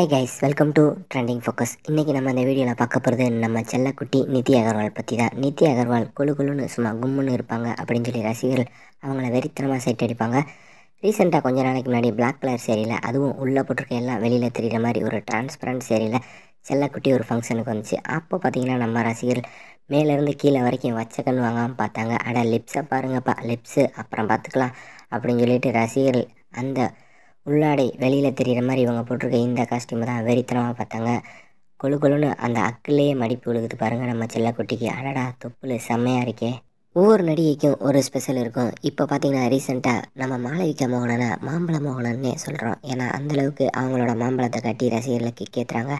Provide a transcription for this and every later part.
hi guys welcome to trending focus இன்றைக்கி நம்ம இந்த வீடியோவில் பார்க்க போகிறது நம்ம செல்லக்குட்டி நித்தி அகர்வால் பற்றி தான் நித்தி அகர்வால் குழு குழுன்னு சும்மா கும்முன்னு இருப்பாங்க அப்படின்னு சொல்லி ரசிகர்கள் அவங்கள வெறித்தனமாக சைட் அடிப்பாங்க ரீசெண்டாக கொஞ்ச நாளைக்கு முன்னாடி பிளாக் கலர் சேரியில் அதுவும் உள்ளே போட்டிருக்க எல்லாம் வெளியில் தெரிகிற மாதிரி ஒரு டிரான்ஸ்பரண்ட் சேரியில் செல்லக்குட்டி ஒரு ஃபங்க்ஷனுக்கு வந்துச்சு அப்போ பார்த்தீங்கன்னா நம்ம ரசிகர்கள் மேலேருந்து கீழே வரைக்கும் வச்ச கண்ணு வாங்காமல் பார்த்தாங்க அட லிப்ஸை பாருங்கப்பா லிப்ஸு அப்புறம் பார்த்துக்கலாம் அப்படின்னு சொல்லிட்டு ரசிகர்கள் அந்த உள்ளாடை வெளியில் தெரிகிற மாதிரி இவங்க போட்டிருக்க இந்த காஸ்டியூம் தான் வெறித்தனமாக பார்த்தாங்க கொழு கொழுன்னு அந்த அக்கிலேயே மடிப்பு விழுகுது பாருங்கள் நம்ம செல்லக்குட்டிக்கு அடடா தொப்புள் செம்மையாக இருக்கே ஒவ்வொரு நடிகைக்கும் ஒரு ஸ்பெஷல் இருக்கும் இப்போ பார்த்தீங்கன்னா ரீசெண்டாக நம்ம மாளவிகா மோகனனை மாம்பழ மோகனன்னே சொல்கிறோம் ஏன்னா அந்தளவுக்கு அவங்களோட மாம்பழத்தை கட்டி ரசிகர்களுக்கு கேட்குறாங்க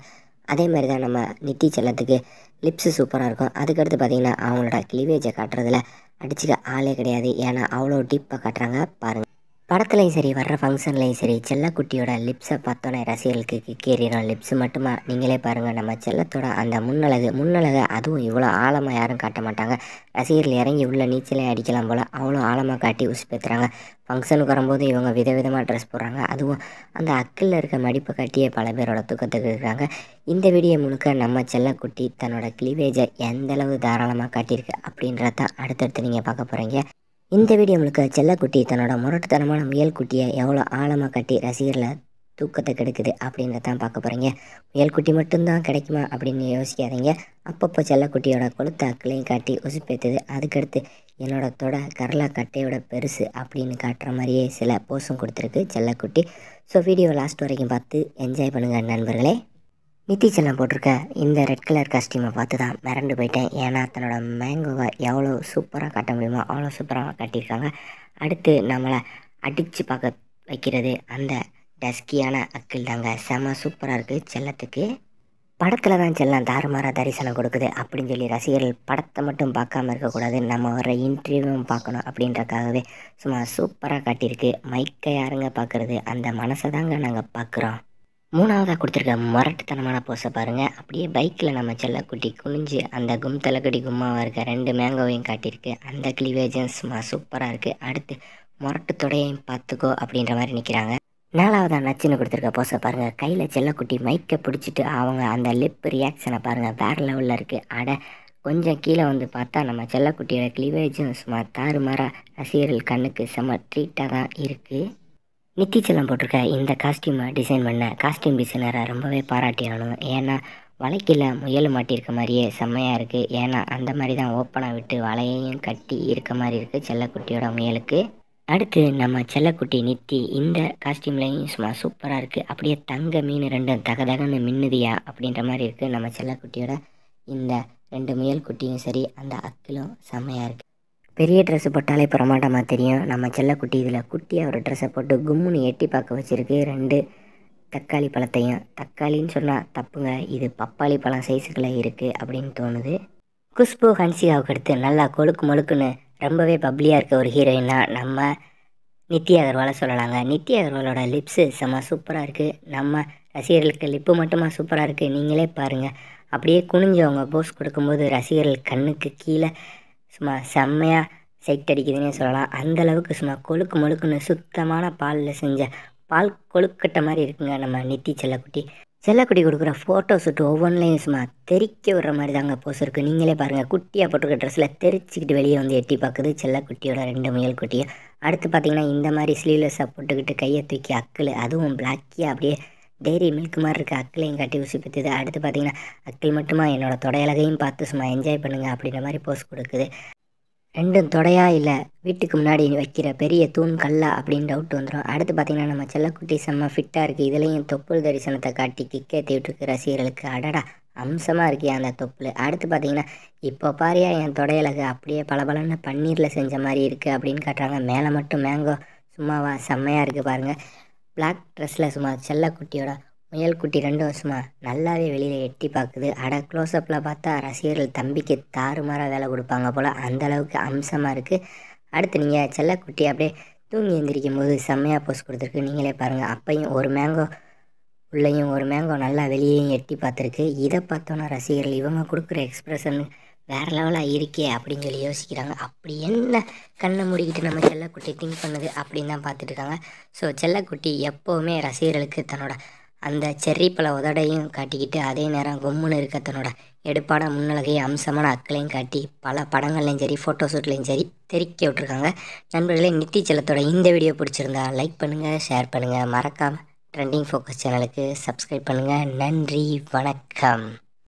அதே மாதிரி தான் நம்ம நித்தி செல்லத்துக்கு லிப்ஸு சூப்பராக இருக்கும் அதுக்கடுத்து பார்த்திங்கன்னா அவங்களோட கிளிவேஜை காட்டுறதுல அடிச்சுக்க ஆளே கிடையாது ஏன்னா அவ்வளோ டீப்பாக காட்டுறாங்க பாருங்கள் படத்துலையும் சரி வர்ற ஃபங்க்ஷன்லையும் சரி செல்லக்குட்டியோட லிப்ஸை பார்த்தோன்னே ரசிகர்களுக்கு கீறிடும் லிப்ஸ் மட்டுமா நீங்களே பாருங்கள் நம்ம செல்லத்தோட அந்த முன்னழகு முன்னழகு அதுவும் இவ்வளோ ஆழமாக யாரும் காட்ட மாட்டாங்க ரசிகர்கள் இறங்கி உள்ள நீச்சலே அடிக்கலாம் போல் அவ்வளோ ஆழமாக காட்டி பேத்துறாங்க ஃபங்க்ஷனுக்கு வரும்போது இவங்க விதவிதமாக ட்ரெஸ் போடுறாங்க அதுவும் அந்த அக்கில் இருக்க மடிப்பை கட்டியே பல பேரோட தூக்கத்துக்கு இருக்கிறாங்க இந்த வீடியோ முழுக்க நம்ம செல்லக்குட்டி தன்னோட கிளிவேஜை எந்தளவு தாராளமாக காட்டியிருக்கு அப்படின்றதான் அடுத்தடுத்து நீங்கள் பார்க்க போகிறீங்க இந்த வீடியோ உங்களுக்கு செல்லக்குட்டி தன்னோட முரட்டுத்தனமான முயல் குட்டியை எவ்வளோ ஆழமாக கட்டி ரசிகரில் தூக்கத்தை கெடுக்குது அப்படின்றத தான் பார்க்க போகிறீங்க முயல்குட்டி மட்டும்தான் கிடைக்குமா அப்படின்னு யோசிக்காதீங்க அப்பப்போ செல்லக்குட்டியோட கொளுத்த அக்களையும் காட்டி உசுப்பேத்துது அதுக்கடுத்து என்னோட தொடை கரலா கட்டையோட பெருசு அப்படின்னு காட்டுற மாதிரியே சில போஸும் கொடுத்துருக்கு செல்லக்குட்டி ஸோ வீடியோ லாஸ்ட் வரைக்கும் பார்த்து என்ஜாய் பண்ணுங்கள் நண்பர்களே செல்லம் போட்டிருக்க இந்த ரெட் கலர் காஸ்டியூமை பார்த்து தான் மிரண்டு போயிட்டேன் ஏன்னா தன்னோட மேங்கோவை எவ்வளோ சூப்பராக காட்ட முடியுமோ அவ்வளோ சூப்பராக காட்டியிருக்காங்க அடுத்து நம்மளை அடித்து பார்க்க வைக்கிறது அந்த டஸ்கியான அக்கில் தாங்க செம சூப்பராக இருக்குது செல்லத்துக்கு படத்தில் தான் செல்லம் தாறுமாறாக தரிசனம் கொடுக்குது அப்படின்னு சொல்லி ரசிகர்கள் படத்தை மட்டும் பார்க்காம இருக்கக்கூடாது நம்ம வர இன்டர்வியூவும் பார்க்கணும் அப்படின்றக்காகவே சும்மா சூப்பராக காட்டியிருக்கு மைக்கை யாருங்க பார்க்குறது அந்த மனசை தாங்க நாங்கள் பார்க்குறோம் மூணாவதாக கொடுத்துருக்க மரட்டுத்தனமான போஸை பாருங்கள் அப்படியே பைக்கில் நம்ம செல்லக்குட்டி குனிஞ்சு அந்த கும் தலைக்கடி கும்மாவாக இருக்க ரெண்டு மேங்கோவையும் காட்டியிருக்கு அந்த சும்மா சூப்பராக இருக்குது அடுத்து மொரட்டு தொடையையும் பார்த்துக்கோ அப்படின்ற மாதிரி நிற்கிறாங்க நாலாவதாக நச்சுன்னு கொடுத்துருக்க போஸை பாருங்கள் கையில் செல்லக்குட்டி மைக்கை பிடிச்சிட்டு அவங்க அந்த லிப் ரியாக்ஷனை பாருங்கள் வேறு லெவலில் இருக்குது அட கொஞ்சம் கீழே வந்து பார்த்தா நம்ம செல்லக்குட்டியோட கிளிவேஜும் சும்மா தாறுமாறாக ரசிகர்கள் கண்ணுக்கு செம்ம ட்ரீட்டாக தான் இருக்குது நிக்கி செல்லம் போட்டிருக்க இந்த காஸ்டியூமை டிசைன் பண்ண காஸ்டியூம் டிசைனரை ரொம்பவே பாராட்டிடணும் ஏன்னா வலைக்கில் முயல் மாட்டியிருக்க மாதிரியே செம்மையாக இருக்குது ஏன்னா அந்த மாதிரி தான் ஓப்பனாக விட்டு வலையையும் கட்டி இருக்க மாதிரி இருக்குது செல்லக்குட்டியோட முயலுக்கு அடுத்து நம்ம செல்லக்குட்டி நித்தி இந்த காஸ்டியூம்லேயும் சும்மா சூப்பராக இருக்குது அப்படியே தங்க மீன் ரெண்டும் தக தகன்னு மின்னுதியா அப்படின்ற மாதிரி இருக்குது நம்ம செல்லக்குட்டியோட இந்த ரெண்டு முயல் குட்டியும் சரி அந்த அக்கிலும் செம்மையாக இருக்குது பெரிய ட்ரெஸ்ஸு போட்டாலே பிரமாண்டமாக தெரியும் நம்ம செல்லக்குட்டி இதில் குட்டியாக ஒரு ட்ரெஸ்ஸை போட்டு கும்முன்னு எட்டி பார்க்க வச்சுருக்கு ரெண்டு தக்காளி பழத்தையும் தக்காளின்னு சொன்னால் தப்புங்க இது பப்பாளி பழம் சைஸுக்குள்ளே இருக்குது அப்படின்னு தோணுது குஷ்பு ஹன்சிகாவுக்கு அடுத்து நல்லா கொழுக்கு மொழுக்குன்னு ரொம்பவே பப்ளியாக இருக்க ஒரு ஹீரோயினாக நம்ம நித்தி அகர்வாலை சொல்லலாங்க நித்தி அகர்வாலோட லிப்ஸு செம்ம சூப்பராக இருக்குது நம்ம ரசிகர்களுக்கு லிப்பு மட்டுமா சூப்பராக இருக்குது நீங்களே பாருங்கள் அப்படியே குனிஞ்சவங்க போஸ் கொடுக்கும்போது ரசிகர்கள் கண்ணுக்கு கீழே சும்மா செம்மையாக செட் அடிக்குதுன்னே சொல்லலாம் அந்தளவுக்கு சும்மா கொழுக்கு மொழுக்குன்னு சுத்தமான பாலில் செஞ்ச பால் கொழுக்கட்ட மாதிரி இருக்குங்க நம்ம நித்தி செல்லக்குட்டி செல்லக்குட்டி கொடுக்குற ஃபோட்டோ ஷூட் ஒவ்வொன்றிலையும் சும்மா தெரிக்க விடுற மாதிரி தாங்க போஸ் இருக்குது நீங்களே பாருங்கள் குட்டியாக போட்டிருக்க ட்ரெஸ்ஸில் தெரிச்சிக்கிட்டு வெளியே வந்து எட்டி பார்க்குது செல்லக்குட்டியோட ரெண்டு முயல் குட்டியை அடுத்து பார்த்திங்கன்னா இந்த மாதிரி ஸ்லீவ்லெஸ்ஸாக போட்டுக்கிட்டு கையை தூக்கி அக்கில் அதுவும் பிளாக்கியாக அப்படியே டெய்ரி மில்க் மாதிரி இருக்க அக்களையும் காட்டி பற்றிது அடுத்து பார்த்தீங்கன்னா அக்கள் மட்டுமா என்னோடய தொடையலகையும் பார்த்து சும்மா என்ஜாய் பண்ணுங்கள் அப்படின்ற மாதிரி போஸ்ட் கொடுக்குது ரெண்டும் தொடையா இல்லை வீட்டுக்கு முன்னாடி வைக்கிற பெரிய தூண் கல்லா அப்படின்னு டவுட் வந்துடும் அடுத்து பார்த்திங்கன்னா நம்ம செல்லக்குட்டி செம்ம ஃபிட்டாக இருக்குது இதுலேயும் தொப்புள் தரிசனத்தை காட்டி கிக்கேத்தி விட்டுருக்கு ரசிகர்களுக்கு அடடா அம்சமாக இருக்கே அந்த தொப்புள் அடுத்து பார்த்திங்கன்னா இப்போ பாரியா என் தொடையலகு அப்படியே பளபளன்னு பன்னீரில் செஞ்ச மாதிரி இருக்குது அப்படின்னு காட்டுறாங்க மேலே மட்டும் மேங்கோ சும்மாவா செம்மையாக இருக்குது பாருங்கள் பிளாக் ட்ரெஸ்ஸில் சும்மா செல்லக்குட்டியோட முயல்குட்டி ரெண்டும் சும்மா நல்லாவே வெளியில் எட்டி பார்க்குது அட க்ளோஸ்அப்பில் பார்த்தா ரசிகர்கள் தம்பிக்கு தாறுமாறாக வேலை கொடுப்பாங்க போல் அந்தளவுக்கு அம்சமாக இருக்குது அடுத்து நீங்கள் செல்லக்குட்டி அப்படியே தூங்கி எந்திரிக்கும் போது செம்மையாக போஸ்ட் கொடுத்துருக்கு நீங்களே பாருங்கள் அப்பையும் ஒரு மேங்கோ உள்ளேயும் ஒரு மேங்கோ நல்லா வெளியையும் எட்டி பார்த்துருக்கு இதை பார்த்தோன்னா ரசிகர்கள் இவங்க கொடுக்குற எக்ஸ்பிரஷன் வேறு லெவலாக இருக்கே அப்படின்னு சொல்லி யோசிக்கிறாங்க அப்படி என்ன கண்ணை மூடிக்கிட்டு நம்ம செல்லக்குட்டி திங்க் பண்ணுது அப்படின்னு தான் பார்த்துட்ருக்காங்க ஸோ செல்லக்குட்டி எப்போவுமே ரசிகர்களுக்கு தன்னோட அந்த செர்ரி பழ உதடையும் காட்டிக்கிட்டு அதே நேரம் கொம்முன்னு இருக்க தன்னோட எடுப்பாட முன்னலகை அம்சமான அக்களையும் காட்டி பல படங்கள்லையும் சரி ஃபோட்டோ சரி தெரிக்க விட்ருக்காங்க நண்பர்களே நித்தி செல்லத்தோட இந்த வீடியோ பிடிச்சிருந்தா லைக் பண்ணுங்கள் ஷேர் பண்ணுங்கள் மறக்காமல் ட்ரெண்டிங் ஃபோக்கஸ் சேனலுக்கு சப்ஸ்கிரைப் பண்ணுங்கள் நன்றி வணக்கம்